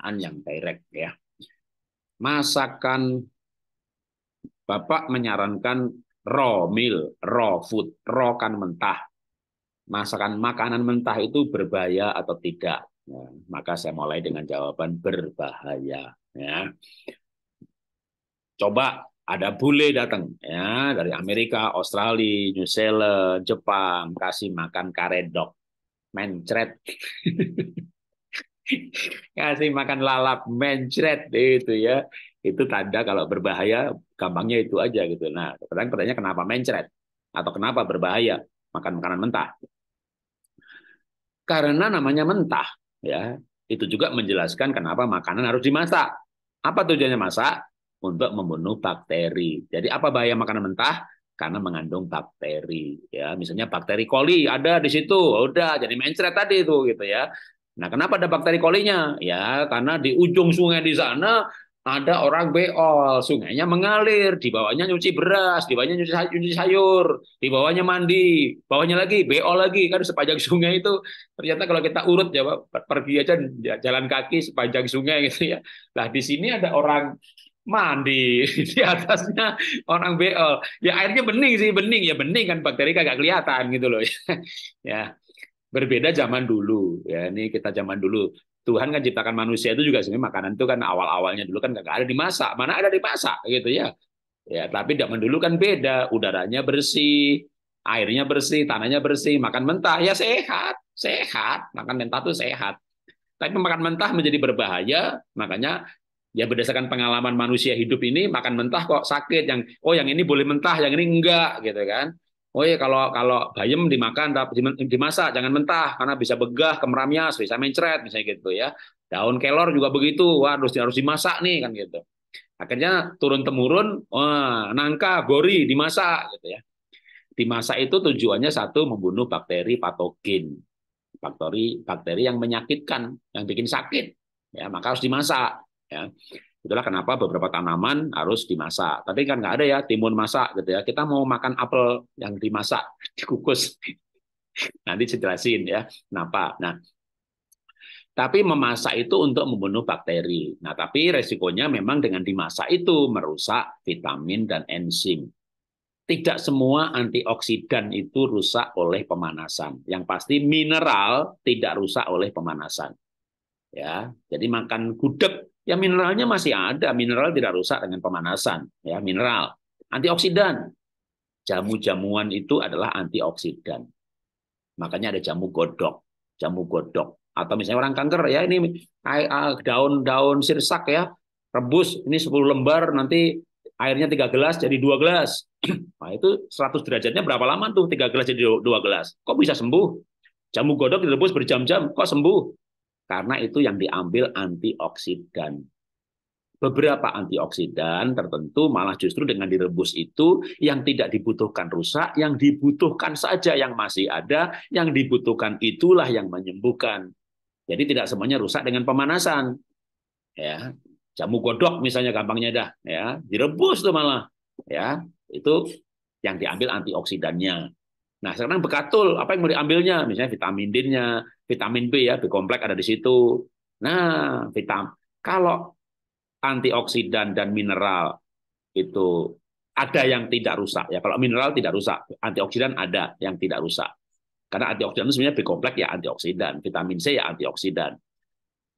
pertanyaan yang direct ya. Masakan Bapak menyarankan raw meal, raw food, raw kan mentah. Masakan makanan mentah itu berbahaya atau tidak? Ya, maka saya mulai dengan jawaban berbahaya. Ya. Coba ada bule datang ya dari Amerika, Australia, New Zealand, Jepang kasih makan karedok, mencret. kasih makan lalap mencret itu ya itu tanda kalau berbahaya gampangnya itu aja gitu nah pertanyaan pertanyaan kenapa mencret atau kenapa berbahaya makan makanan mentah karena namanya mentah ya itu juga menjelaskan kenapa makanan harus dimasak apa tujuannya masak untuk membunuh bakteri jadi apa bahaya makanan mentah karena mengandung bakteri ya misalnya bakteri koli ada di situ udah jadi mencret tadi itu gitu ya Nah, kenapa ada bakteri kolinya? Ya, karena di ujung sungai di sana ada orang beol, sungainya mengalir, di bawahnya nyuci beras, di bawahnya nyuci, nyuci sayur, di bawahnya mandi, bawahnya lagi beol lagi kan sepanjang sungai itu ternyata kalau kita urut ya pergi aja jalan kaki sepanjang sungai gitu ya. Nah, di sini ada orang mandi di atasnya orang beol ya airnya bening sih bening ya bening kan bakteri kagak kelihatan gitu loh ya berbeda zaman dulu ya ini kita zaman dulu Tuhan kan ciptakan manusia itu juga sebenarnya makanan itu kan awal-awalnya dulu kan nggak ada di masa mana ada di masa gitu ya ya tapi zaman dulu kan beda udaranya bersih airnya bersih tanahnya bersih makan mentah ya sehat sehat makan mentah tuh sehat tapi makan mentah menjadi berbahaya makanya ya berdasarkan pengalaman manusia hidup ini makan mentah kok sakit yang oh yang ini boleh mentah yang ini enggak gitu kan Oh iya kalau kalau bayam dimakan tapi dimasak jangan mentah karena bisa begah, kemeramias, bisa mencret misalnya gitu ya. Daun kelor juga begitu, wah harus harus dimasak nih kan gitu. Akhirnya turun temurun, wah, nangka, gori dimasak gitu ya. Dimasak itu tujuannya satu membunuh bakteri patogen, bakteri bakteri yang menyakitkan, yang bikin sakit. Ya maka harus dimasak. Ya. Itulah kenapa beberapa tanaman harus dimasak. Tapi kan nggak ada ya timun masak gitu ya. Kita mau makan apel yang dimasak, dikukus. Nanti jelasin ya kenapa. Nah, tapi memasak itu untuk membunuh bakteri. Nah, tapi resikonya memang dengan dimasak itu merusak vitamin dan enzim. Tidak semua antioksidan itu rusak oleh pemanasan. Yang pasti mineral tidak rusak oleh pemanasan. Ya, jadi makan gudeg Ya mineralnya masih ada, mineral tidak rusak dengan pemanasan, ya mineral. Antioksidan. Jamu-jamuan itu adalah antioksidan. Makanya ada jamu godok, jamu godok. Atau misalnya orang kanker ya ini ah, daun-daun sirsak ya, rebus ini 10 lembar nanti airnya tiga gelas jadi dua gelas. Nah, itu 100 derajatnya berapa lama tuh tiga gelas jadi dua gelas? Kok bisa sembuh? Jamu godok direbus berjam-jam, kok sembuh? karena itu yang diambil antioksidan. Beberapa antioksidan tertentu malah justru dengan direbus itu yang tidak dibutuhkan rusak, yang dibutuhkan saja yang masih ada, yang dibutuhkan itulah yang menyembuhkan. Jadi tidak semuanya rusak dengan pemanasan. Ya, jamu godok misalnya gampangnya dah, ya, direbus tuh malah, ya, itu yang diambil antioksidannya. Nah, sekarang bekatul, apa yang mau diambilnya? Misalnya vitamin D-nya, vitamin B ya, B kompleks ada di situ. Nah, vitamin kalau antioksidan dan mineral itu ada yang tidak rusak ya. Kalau mineral tidak rusak, antioksidan ada yang tidak rusak. Karena antioksidan itu sebenarnya B kompleks ya antioksidan, vitamin C ya antioksidan.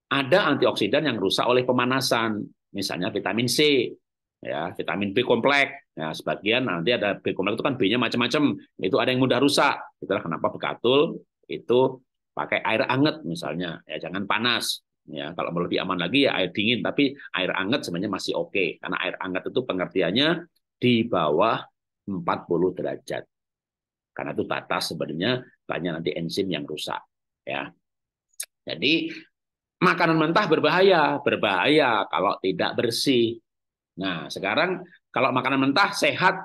Ada antioksidan yang rusak oleh pemanasan, misalnya vitamin C ya vitamin B kompleks ya nah, sebagian nanti ada B kompleks itu kan B-nya macam-macam itu ada yang mudah rusak itulah kenapa bekatul itu pakai air anget misalnya ya jangan panas ya kalau mau lebih aman lagi ya air dingin tapi air anget sebenarnya masih oke okay. karena air anget itu pengertiannya di bawah 40 derajat karena itu batas sebenarnya banyak nanti enzim yang rusak ya jadi makanan mentah berbahaya berbahaya kalau tidak bersih Nah, sekarang kalau makanan mentah sehat,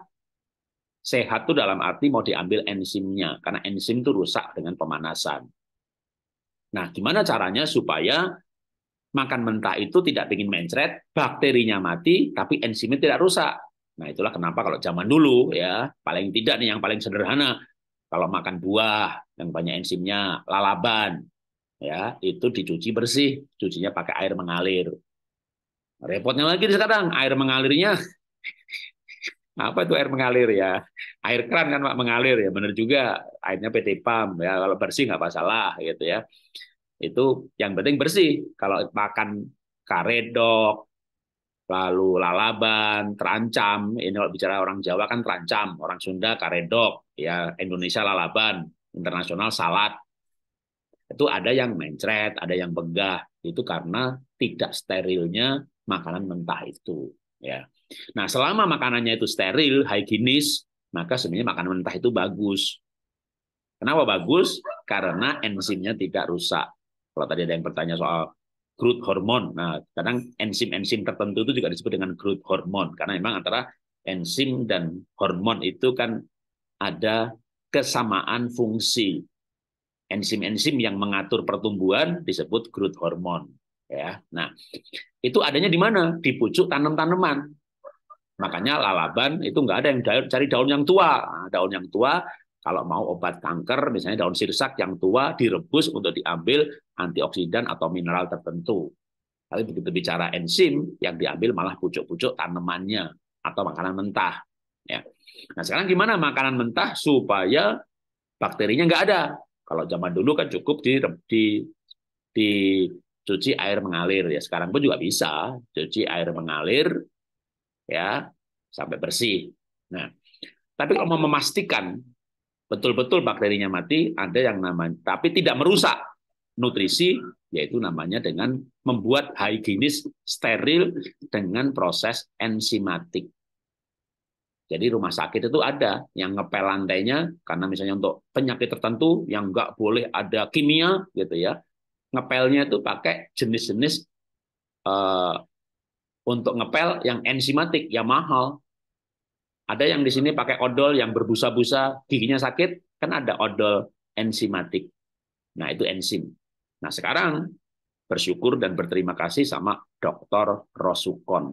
sehat itu dalam arti mau diambil enzimnya, karena enzim itu rusak dengan pemanasan. Nah, gimana caranya supaya makan mentah itu tidak ingin mencret, bakterinya mati, tapi enzimnya tidak rusak. Nah, itulah kenapa kalau zaman dulu ya, paling tidak nih yang paling sederhana, kalau makan buah yang banyak enzimnya, lalaban, ya itu dicuci bersih, cucinya pakai air mengalir. Repotnya lagi sekarang air mengalirnya apa itu air mengalir ya air keran kan pak mengalir ya benar juga airnya PT PAM ya kalau bersih nggak masalah gitu ya itu yang penting bersih kalau makan karedok lalu lalaban terancam ini kalau bicara orang Jawa kan terancam orang Sunda karedok ya Indonesia lalaban internasional salat itu ada yang mencret ada yang begah itu karena tidak sterilnya makanan mentah itu ya. Nah, selama makanannya itu steril, higienis, maka sebenarnya makanan mentah itu bagus. Kenapa bagus? Karena enzimnya tidak rusak. Kalau tadi ada yang bertanya soal growth hormon. Nah, kadang enzim-enzim tertentu itu juga disebut dengan growth hormon karena memang antara enzim dan hormon itu kan ada kesamaan fungsi. Enzim-enzim yang mengatur pertumbuhan disebut growth hormon ya. Nah, itu adanya di mana? Di pucuk tanam-tanaman. Makanya lalaban itu nggak ada yang cari daun yang tua. Nah, daun yang tua kalau mau obat kanker, misalnya daun sirsak yang tua direbus untuk diambil antioksidan atau mineral tertentu. Tapi begitu bicara enzim, yang diambil malah pucuk-pucuk tanamannya atau makanan mentah. Ya. Nah sekarang gimana makanan mentah supaya bakterinya nggak ada? Kalau zaman dulu kan cukup di, di, di cuci air mengalir ya sekarang pun juga bisa cuci air mengalir ya sampai bersih. Nah, tapi kalau mau memastikan betul-betul bakterinya mati, ada yang namanya tapi tidak merusak nutrisi yaitu namanya dengan membuat higienis steril dengan proses enzimatik. Jadi rumah sakit itu ada yang ngepel lantainya karena misalnya untuk penyakit tertentu yang nggak boleh ada kimia gitu ya ngepelnya itu pakai jenis-jenis uh, untuk ngepel yang enzimatik, yang mahal. Ada yang di sini pakai odol yang berbusa-busa, giginya sakit, kan ada odol enzimatik. Nah, itu enzim. Nah, sekarang bersyukur dan berterima kasih sama Dr. Rosukon.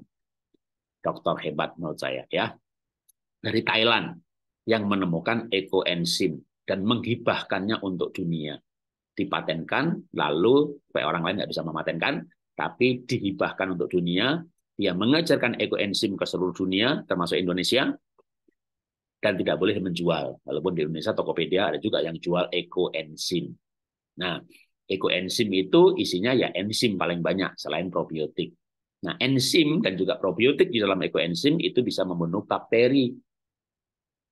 Dokter hebat menurut saya ya. Dari Thailand yang menemukan ekoenzim dan menghibahkannya untuk dunia dipatenkan, lalu supaya orang lain nggak bisa mematenkan, tapi dihibahkan untuk dunia. Dia mengajarkan ekoenzim ke seluruh dunia, termasuk Indonesia, dan tidak boleh menjual. Walaupun di Indonesia Tokopedia ada juga yang jual ekoenzim. Nah, ekoenzim itu isinya ya enzim paling banyak selain probiotik. Nah, enzim dan juga probiotik di dalam ekoenzim itu bisa membunuh bakteri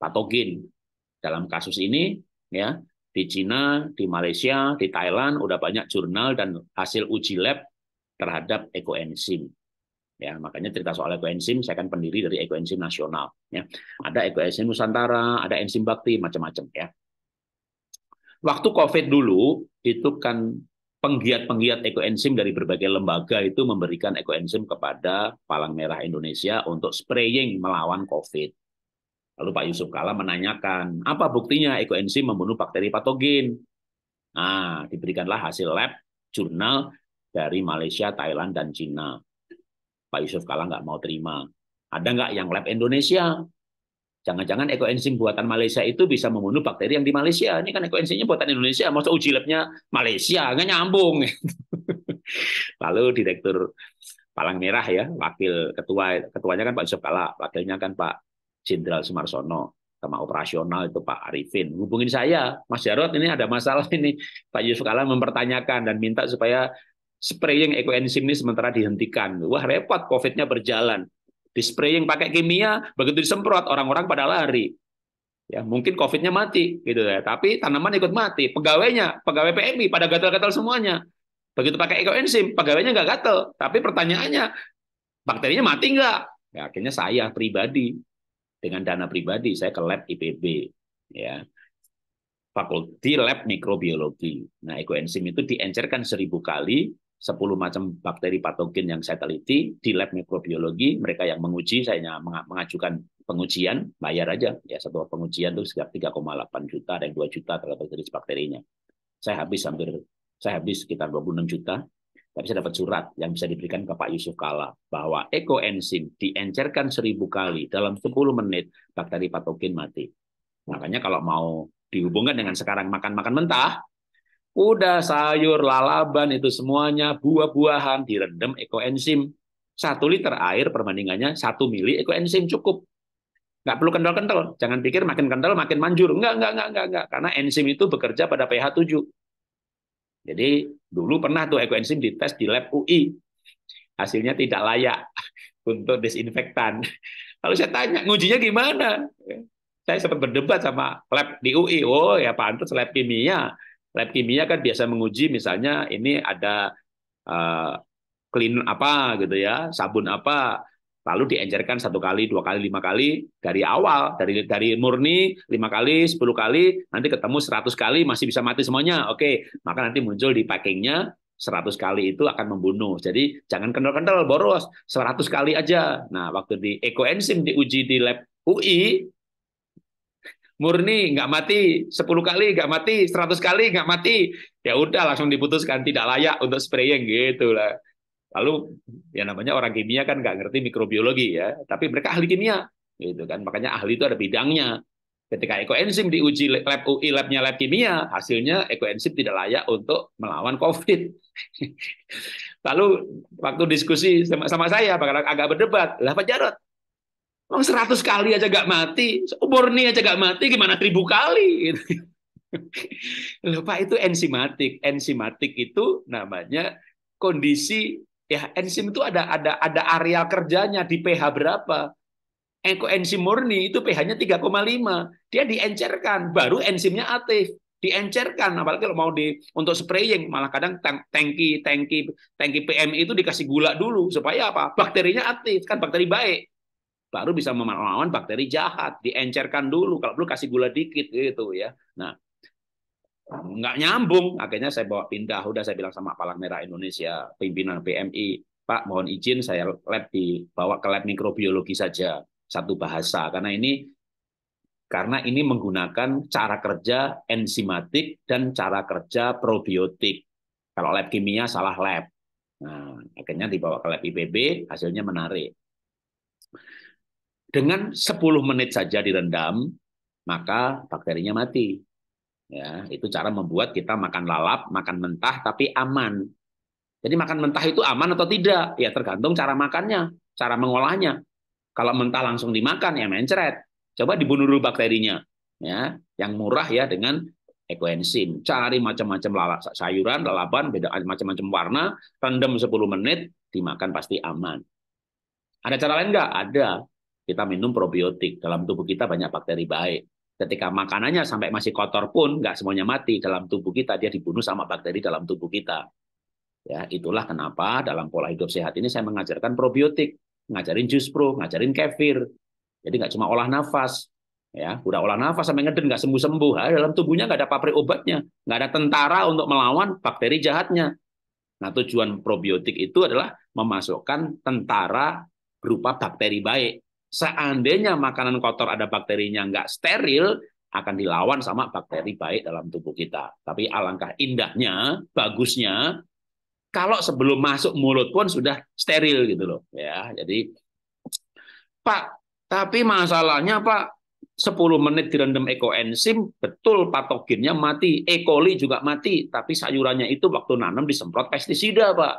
patogen. Dalam kasus ini ya di Cina, di Malaysia, di Thailand udah banyak jurnal dan hasil uji lab terhadap ekoenzim. Ya, makanya cerita soal ekoenzim saya kan pendiri dari ekoenzim nasional, ya. Ada ekoenzim Nusantara, ada enzim bakti, macam-macam ya. Waktu Covid dulu itu kan penggiat-penggiat ekoenzim dari berbagai lembaga itu memberikan ekoenzim kepada Palang Merah Indonesia untuk spraying melawan COVID. Lalu Pak Yusuf Kala menanyakan, apa buktinya ekoenzim membunuh bakteri patogen? Nah, diberikanlah hasil lab jurnal dari Malaysia, Thailand, dan Cina. Pak Yusuf Kala nggak mau terima. Ada nggak yang lab Indonesia? Jangan-jangan ekoenzim buatan Malaysia itu bisa membunuh bakteri yang di Malaysia. Ini kan ekoenzimnya buatan Indonesia, masa uji labnya Malaysia, nggak nyambung. Lalu direktur Palang Merah ya, wakil ketua ketuanya kan Pak Yusuf Kala, wakilnya kan Pak Jenderal Sumarsono sama operasional itu Pak Arifin. Hubungin saya, Mas Jarot ini ada masalah ini. Pak Yusuf Kala mempertanyakan dan minta supaya spraying ekoenzim ini sementara dihentikan. Wah repot, COVID-nya berjalan. Di spraying pakai kimia, begitu disemprot orang-orang pada lari. Ya mungkin COVID-nya mati gitu ya. Tapi tanaman ikut mati. Pegawainya, pegawai PMI pada gatal-gatal semuanya. Begitu pakai ekoenzim, pegawainya nggak gatal. Tapi pertanyaannya, bakterinya mati nggak? Ya, akhirnya saya pribadi dengan dana pribadi saya ke lab IPB ya fakulti lab mikrobiologi. Nah, ekoenzim itu diencerkan seribu kali, sepuluh macam bakteri patogen yang saya teliti di lab mikrobiologi. Mereka yang menguji, saya mengajukan pengujian, bayar aja. Ya, satu pengujian itu sekitar 3,8 juta, dan yang 2 juta terhadap jenis bakterinya. Saya habis hampir, saya habis sekitar 26 juta tapi saya dapat surat yang bisa diberikan ke Pak Yusuf Kala bahwa ekoenzim diencerkan seribu kali dalam 10 menit bakteri patogen mati. Makanya kalau mau dihubungkan dengan sekarang makan-makan mentah, udah sayur, lalaban itu semuanya buah-buahan direndam ekoenzim. Satu liter air perbandingannya satu mili ekoenzim cukup. Nggak perlu kental-kental. Jangan pikir makin kental makin manjur. Enggak, enggak, enggak, enggak, enggak. Karena enzim itu bekerja pada pH 7 jadi dulu pernah tuh ekoenzim dites di lab UI. Hasilnya tidak layak untuk disinfektan. Lalu saya tanya, ngujinya gimana? Saya sempat berdebat sama lab di UI. Oh ya Pak pantas lab kimia. Lab kimia kan biasa menguji misalnya ini ada uh, clean apa gitu ya, sabun apa, lalu diencerkan satu kali, dua kali, lima kali dari awal, dari dari murni lima kali, sepuluh kali, nanti ketemu seratus kali masih bisa mati semuanya. Oke, maka nanti muncul di packingnya seratus kali itu akan membunuh. Jadi jangan kendor-kendor boros, seratus kali aja. Nah, waktu di ekoenzim diuji di lab UI murni nggak mati, sepuluh kali nggak mati, seratus kali nggak mati. Ya udah langsung diputuskan tidak layak untuk spraying gitu lah. Lalu yang namanya orang kimia kan nggak ngerti mikrobiologi ya, tapi mereka ahli kimia gitu kan. Makanya ahli itu ada bidangnya. Ketika ekoenzim diuji lab UI, labnya lab kimia, hasilnya ekoenzim tidak layak untuk melawan COVID. Lalu waktu diskusi sama, sama saya, Pak agak berdebat, lah Pak Jarot, Emang 100 kali aja gak mati, Borni aja gak mati, gimana ribu kali? Gitu. Loh, itu enzimatik. Enzimatik itu namanya kondisi Ya, enzim itu ada ada ada areal kerjanya di pH berapa. Enzim murni itu pH-nya 3,5. Dia diencerkan, baru enzimnya aktif diencerkan apalagi kalau mau di untuk spraying malah kadang tangki tangki tangki PMI itu dikasih gula dulu supaya apa bakterinya aktif kan bakteri baik baru bisa melawan bakteri jahat diencerkan dulu kalau perlu kasih gula dikit gitu ya nah nggak nyambung. Akhirnya saya bawa pindah. Udah saya bilang sama Palang Merah Indonesia, pimpinan PMI, Pak mohon izin saya lab di bawa ke lab mikrobiologi saja satu bahasa karena ini karena ini menggunakan cara kerja enzimatik dan cara kerja probiotik. Kalau lab kimia salah lab. Nah, akhirnya dibawa ke lab IPB, hasilnya menarik. Dengan 10 menit saja direndam, maka bakterinya mati. Ya, itu cara membuat kita makan lalap, makan mentah tapi aman. Jadi makan mentah itu aman atau tidak? Ya tergantung cara makannya, cara mengolahnya. Kalau mentah langsung dimakan ya mencret. Coba dibunuh dulu bakterinya. Ya, yang murah ya dengan ekoenzim. Cari macam-macam lalap, sayuran, lalapan, beda macam-macam warna, rendam 10 menit, dimakan pasti aman. Ada cara lain nggak? Ada. Kita minum probiotik. Dalam tubuh kita banyak bakteri baik. Ketika makanannya sampai masih kotor pun nggak semuanya mati dalam tubuh kita, dia dibunuh sama bakteri dalam tubuh kita. Ya, itulah kenapa dalam pola hidup sehat ini saya mengajarkan probiotik, ngajarin jus pro, ngajarin kefir. Jadi nggak cuma olah nafas, ya udah olah nafas sampai ngeden nggak sembuh sembuh, ha, dalam tubuhnya nggak ada pabrik obatnya, nggak ada tentara untuk melawan bakteri jahatnya. Nah tujuan probiotik itu adalah memasukkan tentara berupa bakteri baik Seandainya makanan kotor ada bakterinya nggak steril, akan dilawan sama bakteri baik dalam tubuh kita. Tapi alangkah indahnya, bagusnya, kalau sebelum masuk mulut pun sudah steril gitu loh. ya. Jadi, Pak, tapi masalahnya Pak, 10 menit direndam ekoenzim, betul patogennya mati. E. coli juga mati, tapi sayurannya itu waktu nanam disemprot pestisida, Pak.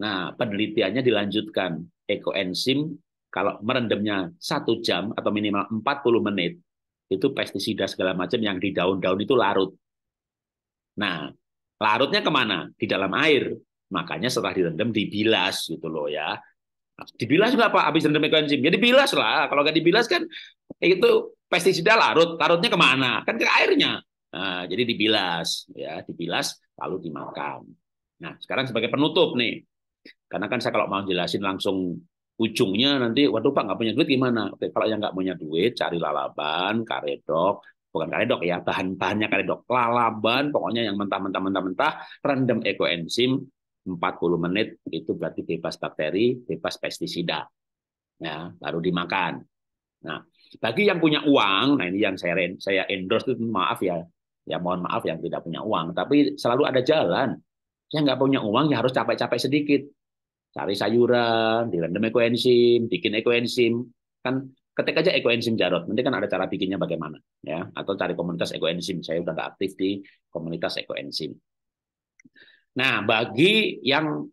Nah, penelitiannya dilanjutkan. Ekoenzim kalau merendamnya satu jam atau minimal 40 menit, itu pestisida segala macam yang di daun-daun itu larut. Nah, larutnya kemana? Di dalam air. Makanya setelah direndam dibilas gitu loh ya. Nah, dibilas nggak Pak Abis rendam ekoenzim? Ya dibilas lah. Kalau nggak dibilas kan itu pestisida larut. Larutnya kemana? Kan ke airnya. Nah, jadi dibilas ya, dibilas lalu dimakan. Nah, sekarang sebagai penutup nih. Karena kan saya kalau mau jelasin langsung ujungnya nanti waduh pak nggak punya duit gimana oke kalau yang nggak punya duit cari lalaban karedok bukan karedok ya bahan bahannya karedok lalaban pokoknya yang mentah-mentah mentah-mentah rendam ekoenzim 40 menit itu berarti bebas bakteri bebas pestisida ya baru dimakan nah bagi yang punya uang nah ini yang saya saya endorse itu maaf ya ya mohon maaf yang tidak punya uang tapi selalu ada jalan yang nggak punya uang ya harus capek-capek sedikit cari sayuran, direndam random ekoenzim, bikin ekoenzim, kan ketik aja ekoenzim Jarot, nanti kan ada cara bikinnya bagaimana, ya, atau cari komunitas ekoenzim, saya udah nggak aktif di komunitas ekoenzim. Nah, bagi yang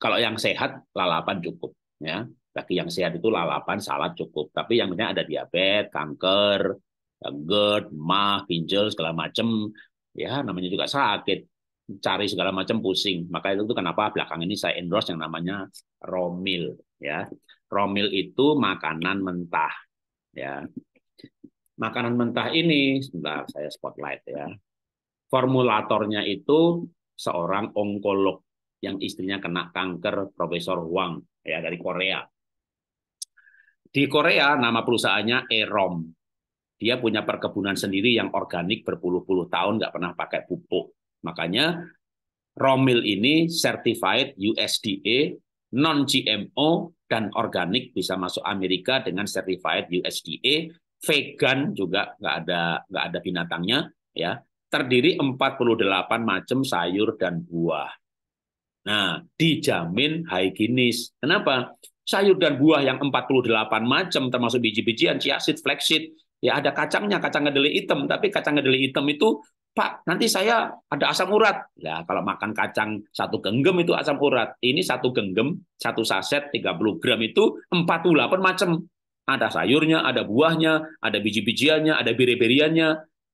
kalau yang sehat lalapan cukup, ya, bagi yang sehat itu lalapan salad cukup, tapi yang punya ada diabetes, kanker, GERD, mah, ginjal segala macem, ya namanya juga sakit cari segala macam pusing. Maka itu kenapa belakang ini saya endorse yang namanya romil ya. Romil itu makanan mentah ya. Makanan mentah ini sebentar saya spotlight ya. Formulatornya itu seorang onkolog yang istrinya kena kanker Profesor Wang ya dari Korea. Di Korea nama perusahaannya Erom. Dia punya perkebunan sendiri yang organik berpuluh-puluh tahun nggak pernah pakai pupuk. Makanya Romil ini certified USDA, non-GMO, dan organik bisa masuk Amerika dengan certified USDA, vegan juga nggak ada nggak ada binatangnya ya. Terdiri 48 macam sayur dan buah. Nah, dijamin higienis. Kenapa? Sayur dan buah yang 48 macam termasuk biji-bijian, chia seed, flax ya ada kacangnya, kacang kedelai hitam, tapi kacang kedelai hitam itu Pak, nanti saya ada asam urat. Ya, kalau makan kacang satu genggam itu asam urat. Ini satu genggam, satu saset 30 gram itu 48 macam. Ada sayurnya, ada buahnya, ada biji-bijiannya, ada biri-biriannya.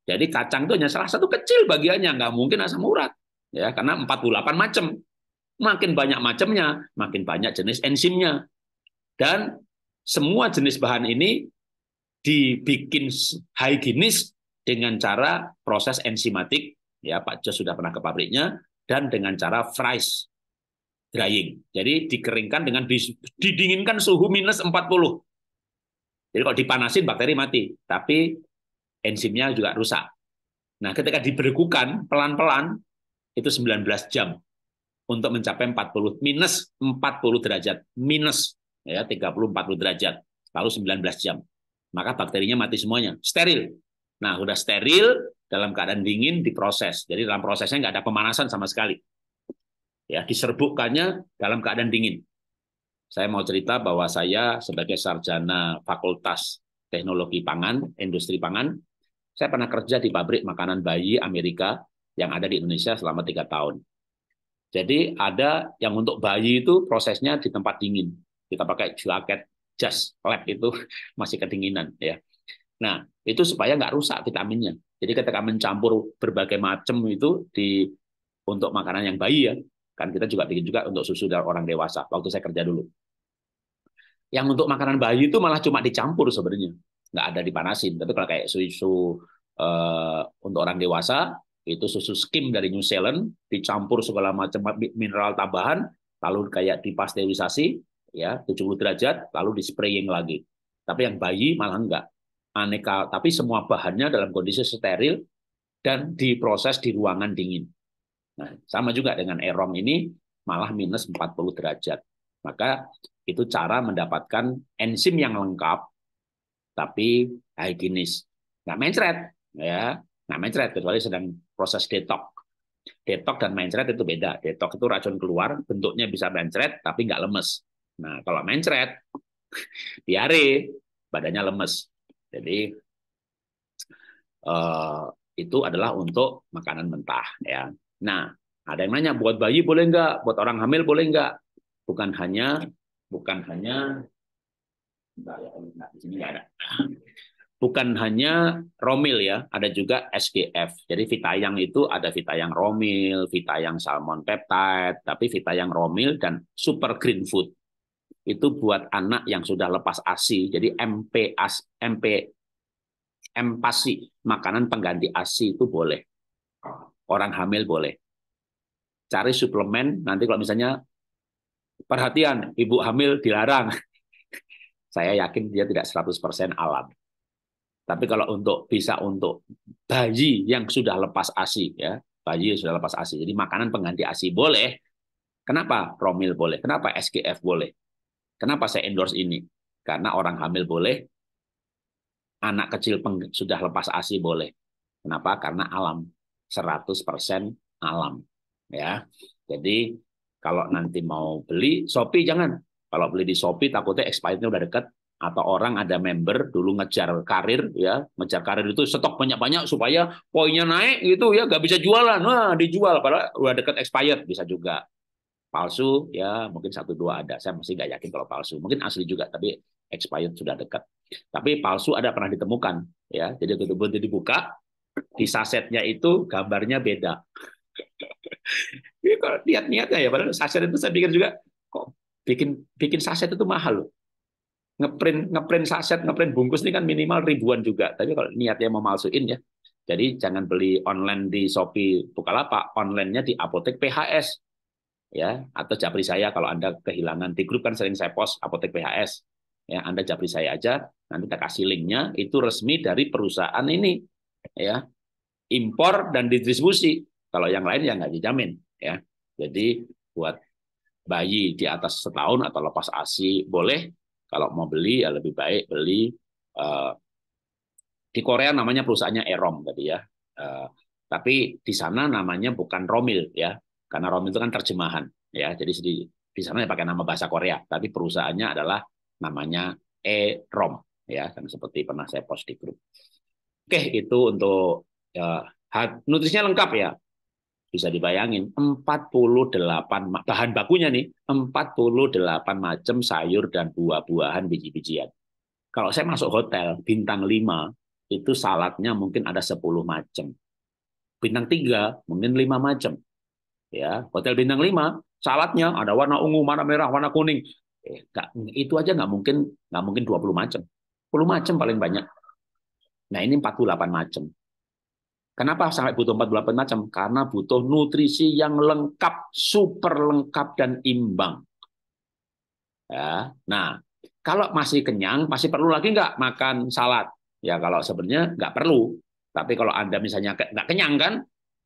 Jadi kacang itu hanya salah satu kecil bagiannya, nggak mungkin asam urat. Ya, karena 48 macam. Makin banyak macamnya, makin banyak jenis enzimnya. Dan semua jenis bahan ini dibikin higienis dengan cara proses enzimatik ya Pak Jos sudah pernah ke pabriknya dan dengan cara fries drying. Jadi dikeringkan dengan didinginkan suhu minus 40. Jadi kalau dipanasin bakteri mati, tapi enzimnya juga rusak. Nah, ketika diberkukan pelan-pelan itu 19 jam untuk mencapai 40 minus 40 derajat, minus ya 30 40 derajat, lalu 19 jam. Maka bakterinya mati semuanya, steril. Nah, udah steril dalam keadaan dingin diproses. Jadi dalam prosesnya nggak ada pemanasan sama sekali. Ya, diserbukkannya dalam keadaan dingin. Saya mau cerita bahwa saya sebagai sarjana Fakultas Teknologi Pangan, Industri Pangan, saya pernah kerja di pabrik makanan bayi Amerika yang ada di Indonesia selama tiga tahun. Jadi ada yang untuk bayi itu prosesnya di tempat dingin. Kita pakai jaket, jas, lab itu masih kedinginan ya. Nah, itu supaya nggak rusak vitaminnya. Jadi ketika mencampur berbagai macam itu di untuk makanan yang bayi ya, kan kita juga bikin juga untuk susu dari orang dewasa. Waktu saya kerja dulu, yang untuk makanan bayi itu malah cuma dicampur sebenarnya, nggak ada dipanasin. Tapi kalau kayak susu uh, untuk orang dewasa itu susu skim dari New Zealand dicampur segala macam mineral tambahan, lalu kayak dipasteurisasi ya 70 derajat, lalu di spraying lagi. Tapi yang bayi malah enggak aneka, tapi semua bahannya dalam kondisi steril dan diproses di ruangan dingin. Nah, sama juga dengan Erom ini malah minus 40 derajat. Maka itu cara mendapatkan enzim yang lengkap tapi higienis. Nggak mencret, ya. Nggak mencret kecuali sedang proses detok. Detok dan mencret itu beda. Detok itu racun keluar, bentuknya bisa mencret tapi nggak lemes. Nah, kalau mencret diare, badannya lemes. Jadi uh, itu adalah untuk makanan mentah ya. Nah, ada yang nanya buat bayi boleh nggak? Buat orang hamil boleh nggak? Bukan hanya bukan hanya enggak ya, di ada. Bukan hanya romil ya, ada juga SGF. Jadi vitayang itu ada vitayang romil, vitayang salmon peptide, tapi vitayang romil dan super green food itu buat anak yang sudah lepas ASI. Jadi MP as, MP empasi makanan pengganti ASI itu boleh. Orang hamil boleh. Cari suplemen nanti kalau misalnya perhatian ibu hamil dilarang. Saya yakin dia tidak 100% alam. Tapi kalau untuk bisa untuk bayi yang sudah lepas ASI ya, bayi yang sudah lepas ASI. Jadi makanan pengganti ASI boleh. Kenapa? Promil boleh. Kenapa skf boleh? Kenapa saya endorse ini? Karena orang hamil boleh, anak kecil peng, sudah lepas ASI boleh. Kenapa? Karena alam. 100% alam. ya. Jadi kalau nanti mau beli, Shopee jangan. Kalau beli di Shopee takutnya expirednya udah deket, atau orang ada member dulu ngejar karir ya ngejar karir itu stok banyak-banyak supaya poinnya naik gitu ya nggak bisa jualan wah dijual padahal udah deket expired bisa juga palsu ya mungkin satu dua ada saya masih nggak yakin kalau palsu mungkin asli juga tapi expired sudah dekat tapi palsu ada pernah ditemukan ya jadi betul-betul dibuka di sasetnya itu gambarnya beda ini kalau lihat niatnya ya padahal saset itu saya pikir juga kok bikin bikin saset itu mahal loh ngeprint ngeprint saset ngeprint bungkus ini kan minimal ribuan juga tapi kalau niatnya mau malsuin ya jadi jangan beli online di Shopee Bukalapak, online-nya di apotek PHS ya atau japri saya kalau anda kehilangan di grup kan sering saya post apotek PHS ya anda japri saya aja nanti kita kasih linknya itu resmi dari perusahaan ini ya impor dan distribusi kalau yang lain ya nggak dijamin ya jadi buat bayi di atas setahun atau lepas asi boleh kalau mau beli ya lebih baik beli eh, di Korea namanya perusahaannya Erom tadi ya eh, tapi di sana namanya bukan Romil ya karena Rom itu kan terjemahan, ya. Jadi di, di sana pakai nama bahasa Korea, tapi perusahaannya adalah namanya E-ROM, ya. Kan seperti pernah saya post di grup. Oke, itu untuk ya, nutrisinya lengkap ya. Bisa dibayangin 48 bahan bakunya nih, 48 macam sayur dan buah-buahan biji-bijian. Kalau saya masuk hotel bintang 5, itu saladnya mungkin ada 10 macam. Bintang 3 mungkin lima macam ya hotel bintang 5 saladnya ada warna ungu warna merah warna kuning eh, gak, itu aja nggak mungkin nggak mungkin 20 macam 10 macam paling banyak nah ini 48 macam kenapa sampai butuh 48 macam karena butuh nutrisi yang lengkap super lengkap dan imbang ya nah kalau masih kenyang masih perlu lagi nggak makan salad ya kalau sebenarnya nggak perlu tapi kalau anda misalnya nggak kenyang kan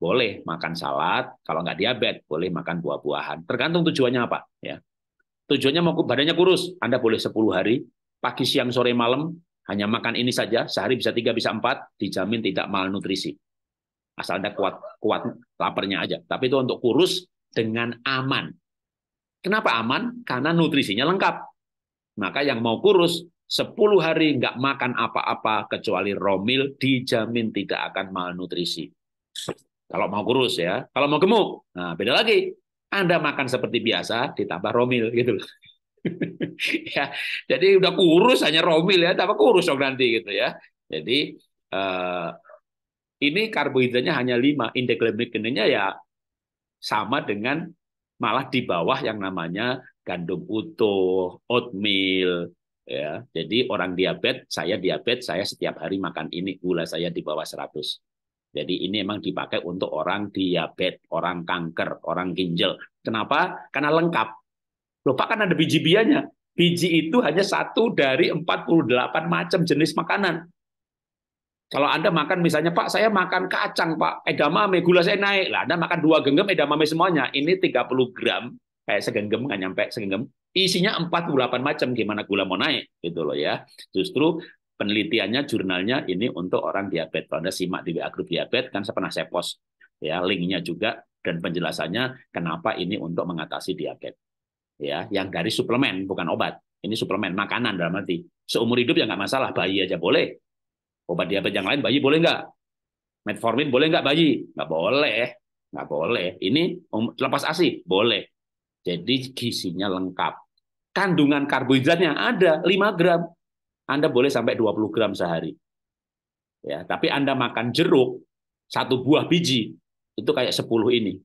boleh makan salad, kalau nggak diabetes boleh makan buah-buahan. Tergantung tujuannya apa, ya. Tujuannya mau badannya kurus, Anda boleh 10 hari, pagi, siang, sore, malam hanya makan ini saja, sehari bisa tiga bisa empat, dijamin tidak malnutrisi. Asal Anda kuat kuat laparnya aja. Tapi itu untuk kurus dengan aman. Kenapa aman? Karena nutrisinya lengkap. Maka yang mau kurus 10 hari nggak makan apa-apa kecuali romil dijamin tidak akan malnutrisi. Kalau mau kurus ya, kalau mau gemuk, nah beda lagi. Anda makan seperti biasa, ditambah romil gitu ya, jadi udah kurus hanya romil ya, tambah kurus dong nanti gitu ya. Jadi eh, ini karbohidratnya hanya lima indeks glikemiknya ya sama dengan malah di bawah yang namanya gandum utuh, oatmeal, ya. Jadi orang diabetes, saya diabetes, saya setiap hari makan ini gula saya di bawah 100. Jadi ini memang dipakai untuk orang diabetes, orang kanker, orang ginjal. Kenapa? Karena lengkap. Lupa Pak, kan ada biji bijinya. Biji itu hanya satu dari 48 macam jenis makanan. Kalau Anda makan misalnya, Pak, saya makan kacang, Pak, edamame, gula saya naik. Lah, Anda makan dua genggam edamame semuanya. Ini 30 gram, kayak segenggam, nggak nyampe segenggam. Isinya 48 macam, gimana gula mau naik? Gitu loh ya. Justru penelitiannya jurnalnya ini untuk orang diabetes. Anda simak di WA Group Diabetes kan saya pernah saya post ya linknya juga dan penjelasannya kenapa ini untuk mengatasi diabetes. Ya, yang dari suplemen bukan obat. Ini suplemen makanan dalam arti seumur hidup ya nggak masalah bayi aja boleh. Obat diabetes yang lain bayi boleh nggak? Metformin boleh nggak bayi? Nggak boleh, nggak boleh. Ini um, lepas asi boleh. Jadi gizinya lengkap. Kandungan karbohidratnya ada 5 gram anda boleh sampai 20 gram sehari. Ya, tapi Anda makan jeruk satu buah biji itu kayak 10 ini.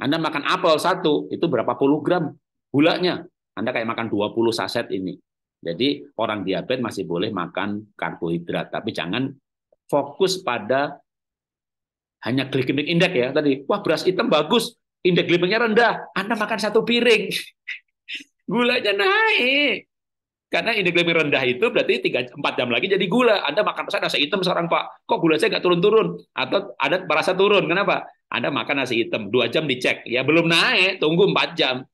Anda makan apel satu itu berapa puluh gram gulanya? Anda kayak makan 20 saset ini. Jadi orang diabetes masih boleh makan karbohidrat, tapi jangan fokus pada hanya glycemic index ya tadi. Wah beras hitam bagus, indeks glikemiknya rendah. Anda makan satu piring, gulanya naik. Karena glisemik rendah itu berarti 3 4 jam lagi jadi gula. Anda makan saya nasi hitam sekarang, Pak. Kok gula saya nggak turun-turun? Atau ada merasa turun. Kenapa? Anda makan nasi hitam 2 jam dicek. Ya belum naik, tunggu 4 jam.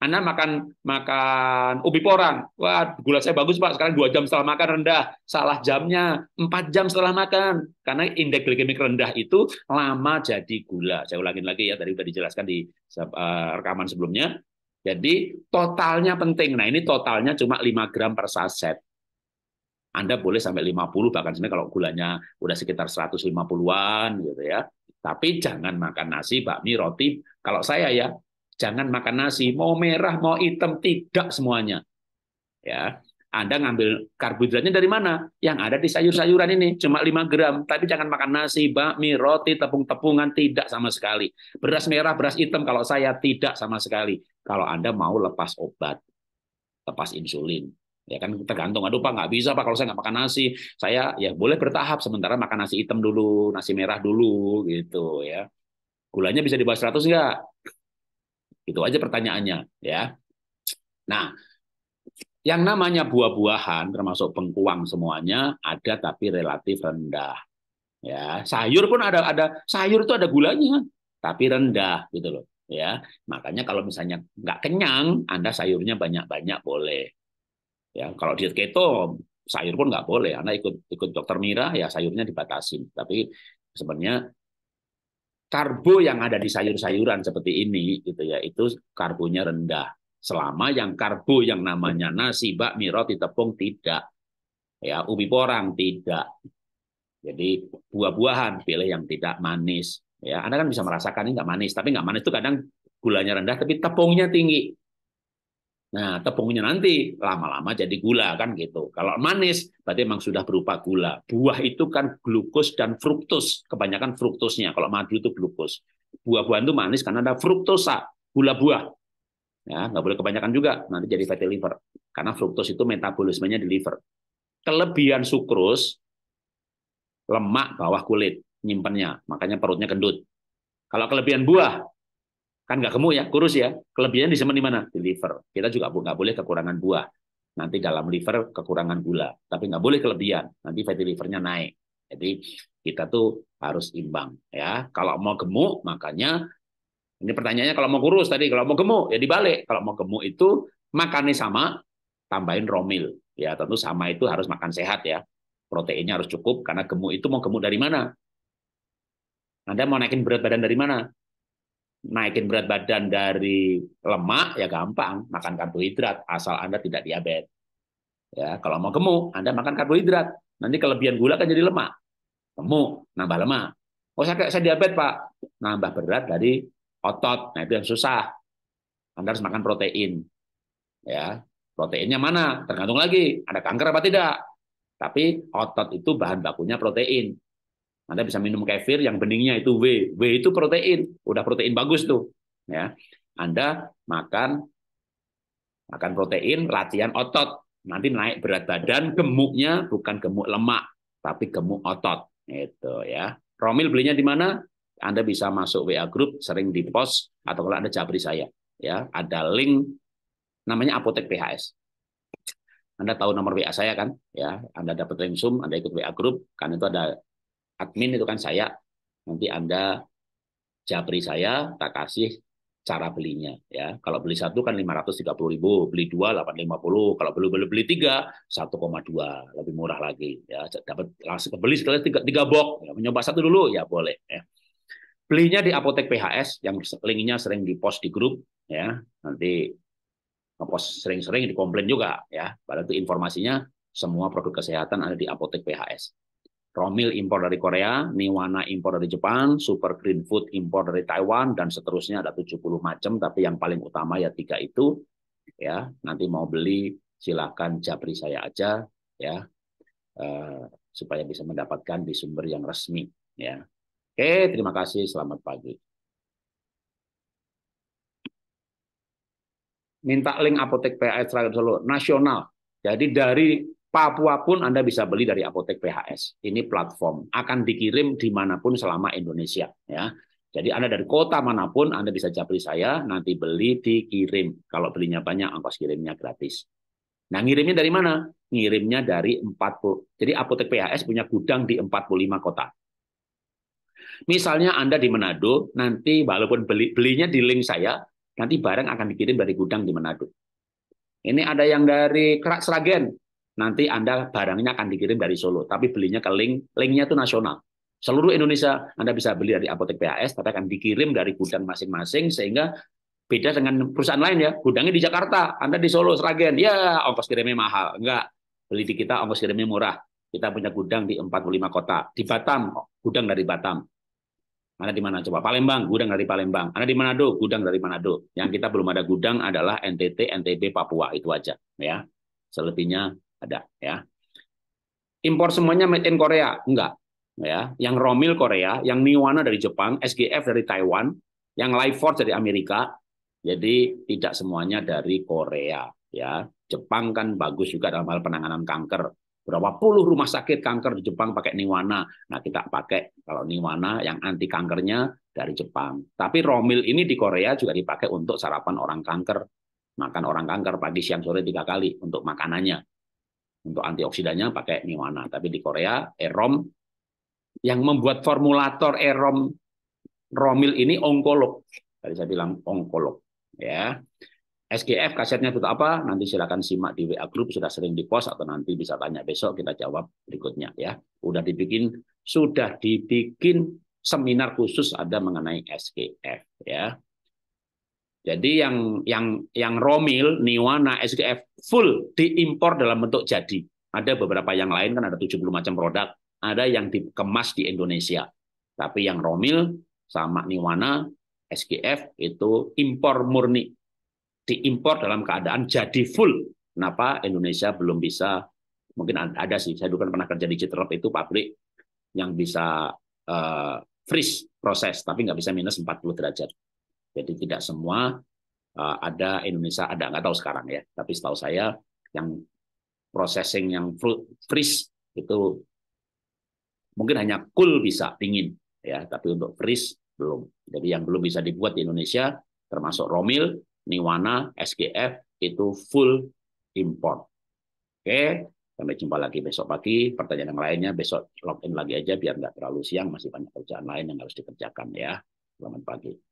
Anda makan makan ubi porang. Wah, gula saya bagus, Pak. Sekarang 2 jam setelah makan rendah. Salah jamnya. 4 jam setelah makan. Karena indeks glikemik rendah itu lama jadi gula. Saya ulangin lagi ya, tadi sudah dijelaskan di eh, rekaman sebelumnya. Jadi totalnya penting. Nah ini totalnya cuma 5 gram per saset. Anda boleh sampai 50 bahkan sebenarnya kalau gulanya udah sekitar 150-an gitu ya. Tapi jangan makan nasi, bakmi, roti. Kalau saya ya, jangan makan nasi, mau merah, mau hitam, tidak semuanya. Ya. Anda ngambil karbohidratnya dari mana? Yang ada di sayur-sayuran ini, cuma 5 gram. Tapi jangan makan nasi, bakmi, roti, tepung-tepungan, tidak sama sekali. Beras merah, beras hitam, kalau saya tidak sama sekali. Kalau Anda mau lepas obat, lepas insulin. Ya kan tergantung, aduh Pak nggak bisa Pak kalau saya nggak makan nasi. Saya ya boleh bertahap, sementara makan nasi hitam dulu, nasi merah dulu gitu ya. Gulanya bisa di bawah 100 nggak? Itu aja pertanyaannya ya. Nah, yang namanya buah-buahan termasuk bengkuang semuanya ada tapi relatif rendah. Ya, sayur pun ada ada sayur itu ada gulanya tapi rendah gitu loh ya. Makanya kalau misalnya nggak kenyang, Anda sayurnya banyak-banyak boleh. Ya, kalau diet keto sayur pun nggak boleh. Anda ikut ikut dokter Mira ya sayurnya dibatasi. Tapi sebenarnya karbo yang ada di sayur-sayuran seperti ini gitu ya itu karbonya rendah Selama yang karbo yang namanya nasi, bakmi, roti, tepung tidak. Ya, ubi porang tidak. Jadi buah-buahan pilih yang tidak manis. Ya, Anda kan bisa merasakan ini nggak manis, tapi nggak manis itu kadang gulanya rendah, tapi tepungnya tinggi. Nah, tepungnya nanti lama-lama jadi gula kan gitu. Kalau manis berarti memang sudah berupa gula. Buah itu kan glukos dan fruktos kebanyakan fruktosnya Kalau madu itu glukos. Buah-buahan itu manis karena ada fruktosa, gula buah. Ya, nggak boleh kebanyakan juga, nanti jadi fatty liver. Karena fruktos itu metabolismenya di liver. Kelebihan sukrus, lemak bawah kulit, nyimpannya Makanya perutnya kendut. Kalau kelebihan buah, kan nggak gemuk ya, kurus ya. Kelebihan disimpan di mana? Di liver. Kita juga nggak boleh kekurangan buah. Nanti dalam liver kekurangan gula. Tapi nggak boleh kelebihan. Nanti fatty livernya naik. Jadi kita tuh harus imbang ya. Kalau mau gemuk makanya ini pertanyaannya kalau mau kurus tadi, kalau mau gemuk ya dibalik. Kalau mau gemuk itu makannya sama, tambahin romil. Ya tentu sama itu harus makan sehat ya. Proteinnya harus cukup karena gemuk itu mau gemuk dari mana? Anda mau naikin berat badan dari mana? Naikin berat badan dari lemak ya gampang, makan karbohidrat asal Anda tidak diabetes. Ya, kalau mau gemuk, Anda makan karbohidrat. Nanti kelebihan gula kan jadi lemak. Gemuk, nambah lemak. Oh, saya, saya diabetes, Pak. Nambah berat dari otot. Nah, itu yang susah. Anda harus makan protein. Ya, proteinnya mana? Tergantung lagi, ada kanker apa tidak. Tapi otot itu bahan bakunya protein. Anda bisa minum kefir yang beningnya itu W. W itu protein. Udah protein bagus tuh. Ya. Anda makan makan protein, latihan otot. Nanti naik berat badan, gemuknya bukan gemuk lemak, tapi gemuk otot. Itu ya. Romil belinya di mana? Anda bisa masuk WA group, sering di post atau kalau ada jabri saya, ya, ada link namanya Apotek PHS. Anda tahu nomor WA saya kan, ya, Anda dapat link Zoom, Anda ikut WA group, kan itu ada admin itu kan saya. Nanti Anda jabri saya, tak kasih cara belinya ya. Kalau beli satu kan 530.000, beli dua 850, kalau beli beli beli tiga 1,2 lebih murah lagi ya. Dapat langsung beli sekali tiga, tiga box, ya, mencoba satu dulu ya boleh ya. Belinya di apotek PHS yang linknya sering dipost di grup ya. Nanti ngepost sering-sering dikomplain juga ya. Padahal itu informasinya semua produk kesehatan ada di apotek PHS. Romil impor dari Korea, Niwana impor dari Jepang, Super Green Food impor dari Taiwan dan seterusnya ada 70 macam tapi yang paling utama ya tiga itu ya. Nanti mau beli silakan japri saya aja ya. Eh, supaya bisa mendapatkan di sumber yang resmi ya. Oke, terima kasih. Selamat pagi. Minta link apotek PHS Rakyat Solo nasional. Jadi dari Papua pun Anda bisa beli dari apotek PHS. Ini platform akan dikirim dimanapun selama Indonesia. Ya, jadi Anda dari kota manapun Anda bisa capri saya nanti beli dikirim. Kalau belinya banyak ongkos kirimnya gratis. Nah, ngirimnya dari mana? Ngirimnya dari 40. Jadi apotek PHS punya gudang di 45 kota. Misalnya Anda di Manado, nanti walaupun beli, belinya di link saya, nanti barang akan dikirim dari gudang di Manado. Ini ada yang dari Kerak Seragen, nanti Anda barangnya akan dikirim dari Solo, tapi belinya ke link, linknya itu nasional. Seluruh Indonesia Anda bisa beli dari apotek PAS, tapi akan dikirim dari gudang masing-masing sehingga beda dengan perusahaan lain ya. Gudangnya di Jakarta, Anda di Solo, Seragen, ya ongkos kirimnya mahal. Enggak, beli di kita ongkos kirimnya murah. Kita punya gudang di 45 kota. Di Batam, gudang dari Batam. Mana di mana? Coba Palembang, gudang dari Palembang. Ada di Manado, gudang dari Manado. Yang kita belum ada gudang adalah NTT, NTB, Papua itu aja, ya. Selebihnya ada, ya. Impor semuanya made in Korea? Enggak, ya. Yang Romil Korea, yang Niwana dari Jepang, SGF dari Taiwan, yang Life Force dari Amerika. Jadi tidak semuanya dari Korea, ya. Jepang kan bagus juga dalam hal penanganan kanker. Berapa puluh rumah sakit kanker di Jepang pakai Niwana. Nah, kita pakai kalau Niwana yang anti kankernya dari Jepang. Tapi Romil ini di Korea juga dipakai untuk sarapan orang kanker. Makan orang kanker pagi, siang, sore tiga kali untuk makanannya. Untuk antioksidannya pakai Niwana. Tapi di Korea, Erom yang membuat formulator Erom Romil ini onkolog. Tadi saya bilang onkolog. ya. SGF kasetnya itu apa? Nanti silakan simak di WA Group sudah sering di post atau nanti bisa tanya besok kita jawab berikutnya ya. Sudah dibikin sudah dibikin seminar khusus ada mengenai SGF ya. Jadi yang yang yang Romil, Niwana, SGF full diimpor dalam bentuk jadi. Ada beberapa yang lain kan ada 70 macam produk, ada yang dikemas di Indonesia. Tapi yang Romil sama Niwana, SGF itu impor murni diimpor dalam keadaan jadi full. Kenapa Indonesia belum bisa mungkin ada sih saya dulu kan pernah kerja di Citrop itu pabrik yang bisa uh, freeze proses tapi nggak bisa minus 40 derajat. Jadi tidak semua uh, ada Indonesia ada nggak tahu sekarang ya. Tapi setahu saya yang processing yang freeze itu mungkin hanya cool bisa dingin ya, tapi untuk freeze belum. Jadi yang belum bisa dibuat di Indonesia termasuk romil Niwana, SGF itu full import. Oke, sampai jumpa lagi besok pagi. Pertanyaan yang lainnya besok login lagi aja biar nggak terlalu siang, masih banyak kerjaan lain yang harus dikerjakan ya. Selamat pagi.